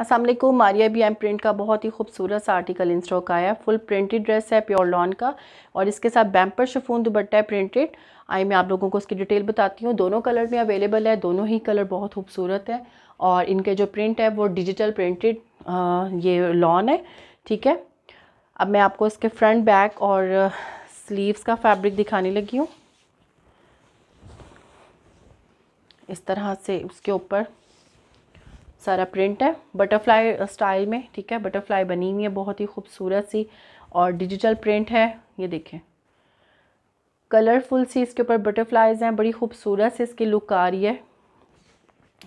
Aslam Maria B M print का बहुत ही खूबसूरत सा आर्टिकल इन स्टॉक आया है फुल प्रिंटेड ड्रेस है प्योर लॉन का और इसके साथ बैम्पर शफून दुबट्टा है प्रिंटेड आई मैं आप लोगों को उसकी डिटेल बताती हूँ दोनों कलर में अवेलेबल है दोनों ही कलर बहुत खूबसूरत है और इनके जो प्रिंट है वो डिजिटल प्रिंटेड ये लॉन है ठीक है अब मैं आपको इसके फ्रंट बैक और स्लीव्स का फैब्रिक दिखाने लगी हूँ इस तरह से उसके ऊपर सारा प्रिंट है बटरफ्लाई स्टाइल uh, में ठीक है बटरफ्लाई बनी हुई है बहुत ही खूबसूरत सी और डिजिटल प्रिंट है ये देखें कलरफुल सी इसके ऊपर बटरफ्लाइज हैं बड़ी खूबसूरत सी इसकी लुक आ रही है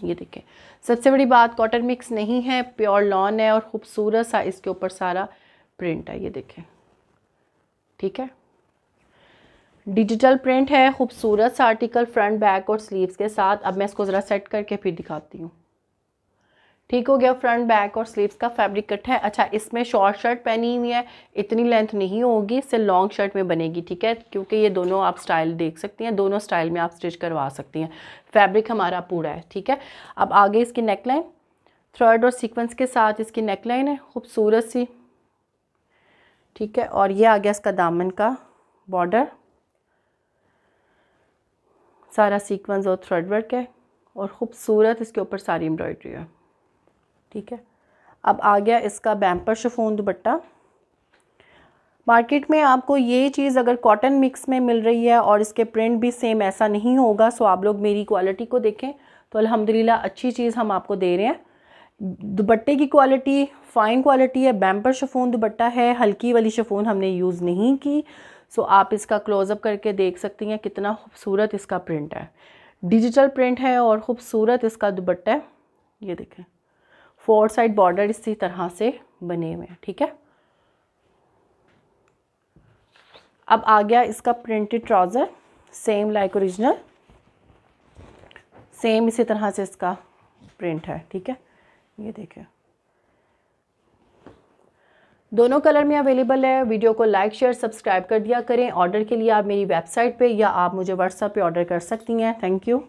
ये देखें सबसे बड़ी बात कॉटन मिक्स नहीं है प्योर लॉन है और ख़ूबसूरत सा इसके ऊपर सारा प्रिंट है ये देखें ठीक है डिजिटल प्रिंट है खूबसूरत सा आर्टिकल फ्रंट बैक और स्लीव्स के साथ अब मैं इसको ज़रा सेट करके फिर दिखाती हूँ ठीक हो गया फ्रंट बैक और स्लीव्स का फैब्रिक कट है अच्छा इसमें शॉर्ट शर्ट पहनी हुई है इतनी लेंथ नहीं होगी इससे लॉन्ग शर्ट में बनेगी ठीक है क्योंकि ये दोनों आप स्टाइल देख सकती हैं दोनों स्टाइल में आप स्टिच करवा सकती हैं फैब्रिक हमारा पूरा है ठीक है अब आगे इसकी नेकलाइन थ्रेड और सीक्वेंस के साथ इसकी नेकलाइन है खूबसूरत सी ठीक है और ये आ गया इसका दामन का बॉर्डर सारा सीक्वेंस और थ्रेड वर्क है और ख़ूबसूरत इसके ऊपर सारी एम्ब्रॉयडरी है ठीक है अब आ गया इसका बैम्पर शफोन दुपट्टा मार्केट में आपको ये चीज़ अगर कॉटन मिक्स में मिल रही है और इसके प्रिंट भी सेम ऐसा नहीं होगा सो आप लोग मेरी क्वालिटी को देखें तो अल्हम्दुलिल्लाह अच्छी चीज़ हम आपको दे रहे हैं दुपट्टे की क्वालिटी फ़ाइन क्वालिटी है बैम्पर शफोन दुपट्टा है हल्की वाली शफून हमने यूज़ नहीं की सो आप इसका क्लोज़अप करके देख सकती हैं कितना खूबसूरत इसका प्रिंट है डिजिटल प्रिंट है और ख़ूबसूरत इसका दुपट्टा है ये देखें फोर साइड बॉर्डर इसी तरह से बने हुए हैं ठीक है अब आ गया इसका printed trouser same like original same इसी तरह से इसका प्रिंट है ठीक है ये देखिए दोनों कलर में अवेलेबल है वीडियो को लाइक शेयर सब्सक्राइब कर दिया करें ऑर्डर के लिए आप मेरी वेबसाइट पे या आप मुझे व्हाट्सएप पे ऑर्डर कर सकती हैं थैंक यू